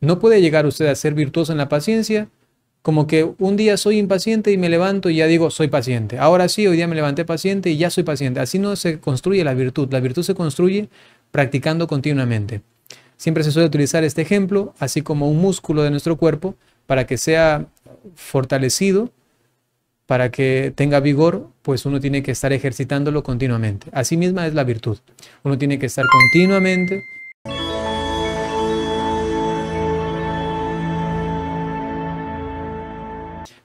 No puede llegar usted a ser virtuoso en la paciencia, como que un día soy impaciente y me levanto y ya digo, soy paciente. Ahora sí, hoy día me levanté paciente y ya soy paciente. Así no se construye la virtud. La virtud se construye practicando continuamente. Siempre se suele utilizar este ejemplo, así como un músculo de nuestro cuerpo, para que sea fortalecido, para que tenga vigor, pues uno tiene que estar ejercitándolo continuamente. así misma es la virtud. Uno tiene que estar continuamente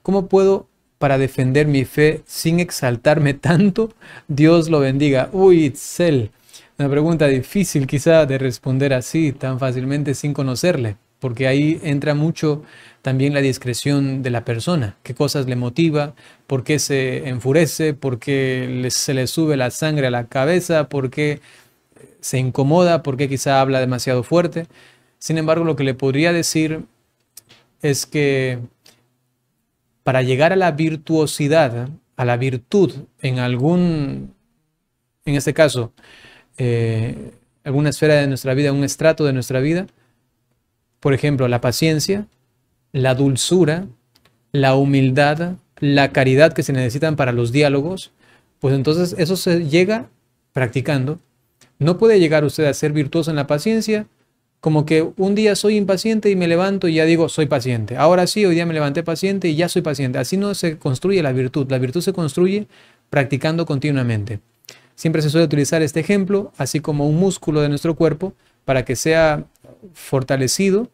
¿Cómo puedo para defender mi fe sin exaltarme tanto? Dios lo bendiga. Uy, Itzel, una pregunta difícil quizá de responder así tan fácilmente sin conocerle, porque ahí entra mucho también la discreción de la persona, qué cosas le motiva, por qué se enfurece, por qué se le sube la sangre a la cabeza, por qué se incomoda, por qué quizá habla demasiado fuerte. Sin embargo, lo que le podría decir es que para llegar a la virtuosidad, a la virtud en algún, en este caso, eh, alguna esfera de nuestra vida, un estrato de nuestra vida, por ejemplo, la paciencia, la dulzura, la humildad, la caridad que se necesitan para los diálogos, pues entonces eso se llega practicando. No puede llegar usted a ser virtuoso en la paciencia como que un día soy impaciente y me levanto y ya digo, soy paciente. Ahora sí, hoy día me levanté paciente y ya soy paciente. Así no se construye la virtud. La virtud se construye practicando continuamente. Siempre se suele utilizar este ejemplo, así como un músculo de nuestro cuerpo, para que sea fortalecido,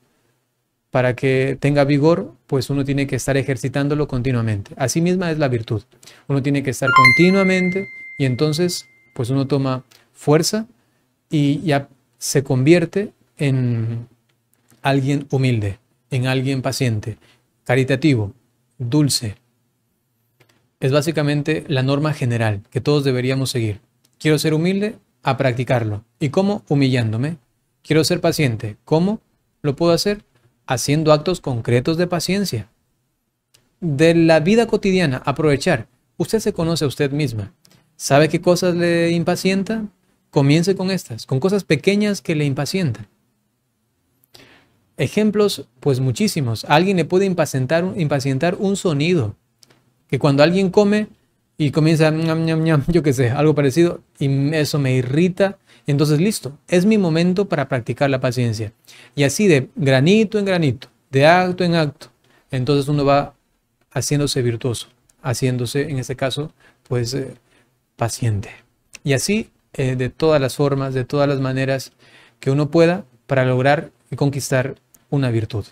para que tenga vigor, pues uno tiene que estar ejercitándolo continuamente. Así misma es la virtud. Uno tiene que estar continuamente y entonces, pues uno toma fuerza y ya se convierte en alguien humilde, en alguien paciente, caritativo, dulce. Es básicamente la norma general que todos deberíamos seguir. Quiero ser humilde, a practicarlo. ¿Y cómo? Humillándome. Quiero ser paciente. ¿Cómo? Lo puedo hacer haciendo actos concretos de paciencia. De la vida cotidiana, aprovechar. Usted se conoce a usted misma. ¿Sabe qué cosas le impacientan? Comience con estas, con cosas pequeñas que le impacientan. Ejemplos, pues muchísimos. alguien le puede impacientar, impacientar un sonido. Que cuando alguien come y comienza, yo qué sé, algo parecido, y eso me irrita. Entonces, listo, es mi momento para practicar la paciencia. Y así de granito en granito, de acto en acto. Entonces uno va haciéndose virtuoso, haciéndose, en este caso, pues eh, paciente. Y así, eh, de todas las formas, de todas las maneras que uno pueda para lograr y conquistar una virtud.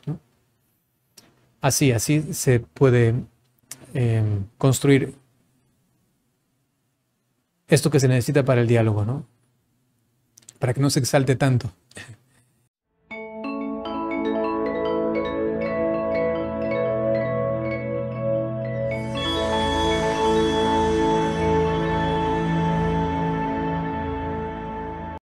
Así, así se puede em, construir esto que se necesita para el diálogo, ¿no? Para que no se exalte tanto.